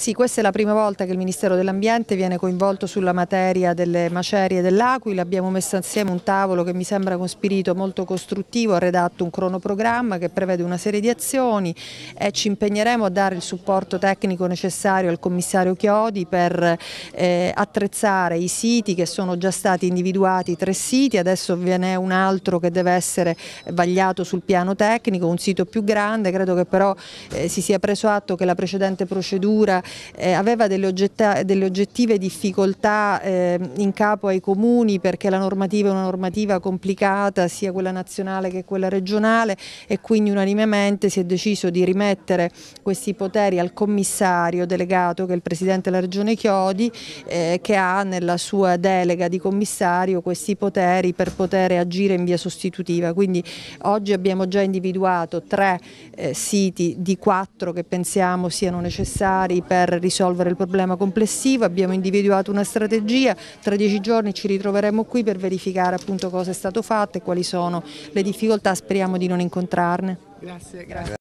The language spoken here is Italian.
Sì, questa è la prima volta che il Ministero dell'Ambiente viene coinvolto sulla materia delle macerie dell'Aquila, abbiamo messo insieme un tavolo che mi sembra con spirito molto costruttivo, ha redatto un cronoprogramma che prevede una serie di azioni e ci impegneremo a dare il supporto tecnico necessario al commissario Chiodi per eh, attrezzare i siti che sono già stati individuati, tre siti, adesso ve n'è un altro che deve essere vagliato sul piano tecnico, un sito più grande, credo che però eh, si sia preso atto che la precedente procedura eh, aveva delle, oggetta, delle, oggettive difficoltà eh, in capo ai comuni perché la normativa è una normativa complicata sia quella nazionale che quella regionale e quindi unanimemente si è deciso di rimettere questi poteri al commissario delegato che è il Presidente della Regione Chiodi eh, che ha nella sua delega di commissario questi poteri per poter agire in via sostitutiva. Quindi oggi abbiamo già individuato tre eh, siti di quattro che pensiamo siano necessari per per risolvere il problema complessivo, abbiamo individuato una strategia, tra dieci giorni ci ritroveremo qui per verificare appunto cosa è stato fatto e quali sono le difficoltà, speriamo di non incontrarne. Grazie, grazie.